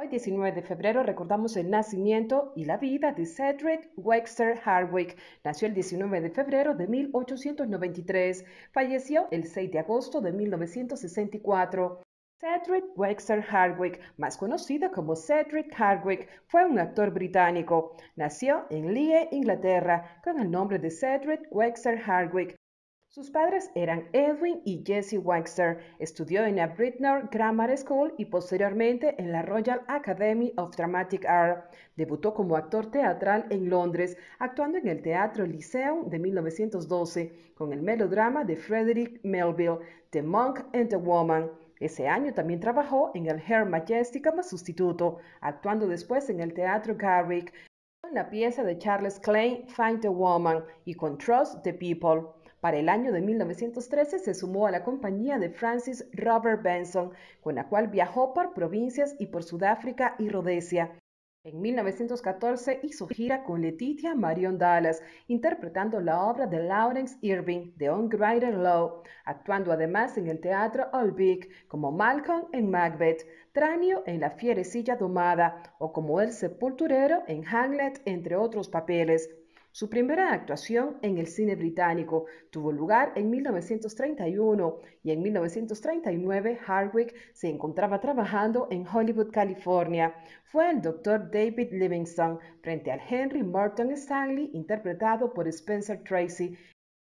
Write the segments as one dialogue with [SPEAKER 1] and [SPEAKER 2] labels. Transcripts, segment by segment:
[SPEAKER 1] Hoy, 19 de febrero, recordamos el nacimiento y la vida de Cedric Wexler Hardwick. Nació el 19 de febrero de 1893, falleció el 6 de agosto de 1964. Cedric Wexler Hardwick, más conocido como Cedric Hardwick, fue un actor británico. Nació en Lee, Inglaterra, con el nombre de Cedric Wexler Hardwick sus padres eran Edwin y Jesse Wexler. Estudió en la Britner Grammar School y posteriormente en la Royal Academy of Dramatic Art. Debutó como actor teatral en Londres, actuando en el Teatro Lyceum de 1912 con el melodrama de Frederick Melville, The Monk and the Woman. Ese año también trabajó en el Her Majesty como sustituto, actuando después en el Teatro Garrick, con la pieza de Charles Klein, Find the Woman, y con Trust the People. Para el año de 1913 se sumó a la compañía de Francis Robert Benson, con la cual viajó por provincias y por Sudáfrica y Rhodesia. En 1914 hizo gira con Letitia Marion Dallas, interpretando la obra de Lawrence Irving The On Grider Law, actuando además en el teatro Vic como Malcolm en Macbeth, Tranio en La fierecilla domada o como el sepulturero en Hamlet, entre otros papeles. Su primera actuación en el cine británico tuvo lugar en 1931 y en 1939 Hardwick se encontraba trabajando en Hollywood, California. Fue el Dr. David Livingston frente al Henry Morton Stanley interpretado por Spencer Tracy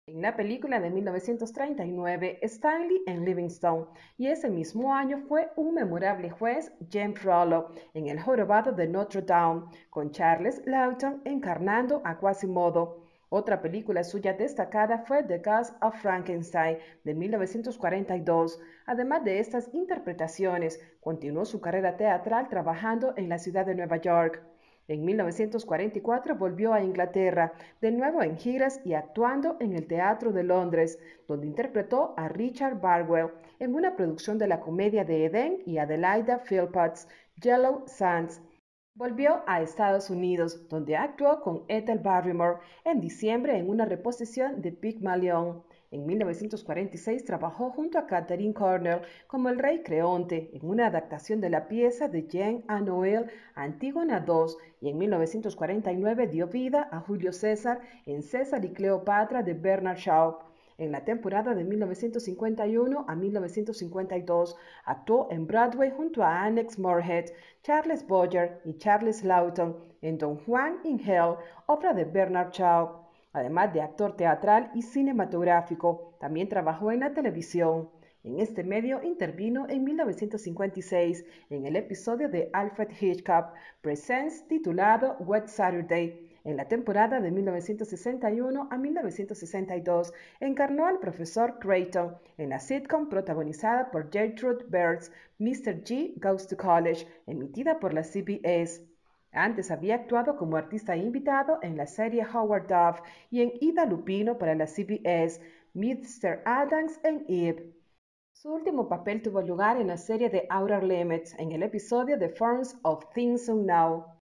[SPEAKER 1] en la película de 1939 Stanley en Livingstone y ese mismo año fue un memorable juez James Rollo en El jorobado de Notre Dame con Charles Lawton encarnando a Quasimodo. Otra película suya destacada fue The Gas of Frankenstein de 1942. Además de estas interpretaciones, continuó su carrera teatral trabajando en la ciudad de Nueva York. En 1944 volvió a Inglaterra, de nuevo en giras y actuando en el Teatro de Londres, donde interpretó a Richard Barwell en una producción de la comedia de Eden y Adelaida Philpotts, Yellow Sands, Volvió a Estados Unidos, donde actuó con Ethel Barrymore en diciembre en una reposición de Pygmalion. En 1946 trabajó junto a Catherine Cornell como el rey Creonte en una adaptación de la pieza de Jean A. Antígona II, y en 1949 dio vida a Julio César en César y Cleopatra de Bernard Shaw. En la temporada de 1951 a 1952 actuó en Broadway junto a Annex morehead Charles Boyer y Charles Lawton en Don Juan in Hell, obra de Bernard Shaw. Además de actor teatral y cinematográfico, también trabajó en la televisión. En este medio intervino en 1956 en el episodio de Alfred Hitchcock Presents titulado Wet Saturday, en la temporada de 1961 a 1962 encarnó al profesor Creighton en la sitcom protagonizada por Gertrude Birds, Mr. G Goes to College, emitida por la CBS. Antes había actuado como artista invitado en la serie Howard Duff y en Ida Lupino para la CBS, Mr. Adams en Eve. Su último papel tuvo lugar en la serie The Outer Limits, en el episodio The Forms of Things Now.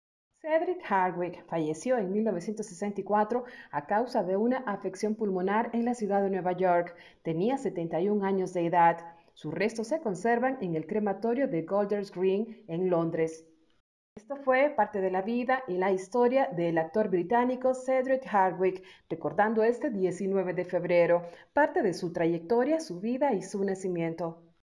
[SPEAKER 1] Cedric Hardwick falleció en 1964 a causa de una afección pulmonar en la ciudad de Nueva York. Tenía 71 años de edad. Sus restos se conservan en el crematorio de Golders Green en Londres. Esto fue parte de la vida y la historia del actor británico Cedric Hardwick, recordando este 19 de febrero, parte de su trayectoria, su vida y su nacimiento.